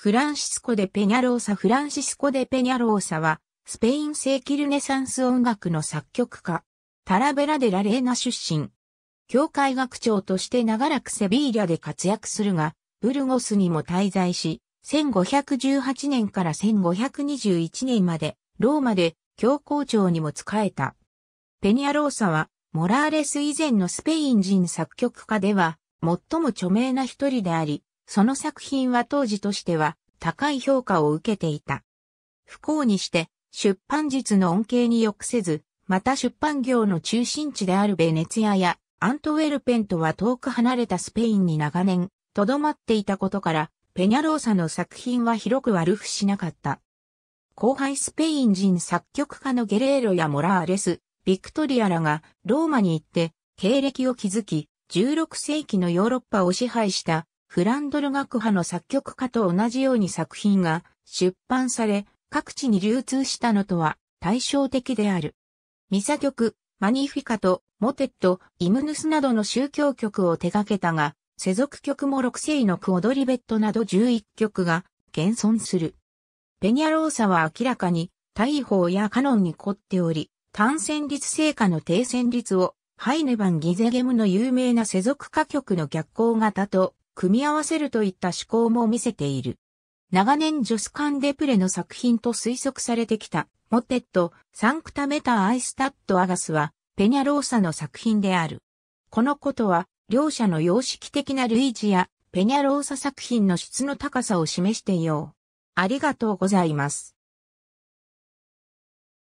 フランシスコ・デ・ペニャローサフランシスコ・デ・ペニャローサは、スペイン世紀ルネサンス音楽の作曲家、タラベラ・デ・ラレーナ出身。教会学長として長らくセビーリャで活躍するが、ブルゴスにも滞在し、1518年から1521年まで、ローマで教皇庁にも仕えた。ペニャローサは、モラーレス以前のスペイン人作曲家では、最も著名な一人であり、その作品は当時としては高い評価を受けていた。不幸にして出版術の恩恵にくせず、また出版業の中心地であるベネツィアやアントウェルペンとは遠く離れたスペインに長年留まっていたことから、ペニャローサの作品は広く悪くしなかった。後輩スペイン人作曲家のゲレーロやモラーレス、ビクトリアらがローマに行って経歴を築き、16世紀のヨーロッパを支配したフランドル学派の作曲家と同じように作品が出版され、各地に流通したのとは対照的である。ミサ曲、マニフィカとモテット、イムヌスなどの宗教曲を手掛けたが、世俗曲も六世のクオドリベットなど11曲が現存する。ペニャローサは明らかに大砲やカノンに凝っており、単旋律成果の低旋律をハイネバン・ギゼゲムの有名な世俗歌曲の逆行型と組み合わせるといった思考も見せている。長年ジョス・カンデプレの作品と推測されてきた、モテット、サンクタメタ・アイスタッド・アガスは、ペニャローサの作品である。このことは、両者の様式的な類似や、ペニャローサ作品の質の高さを示していよう。ありがとうございます。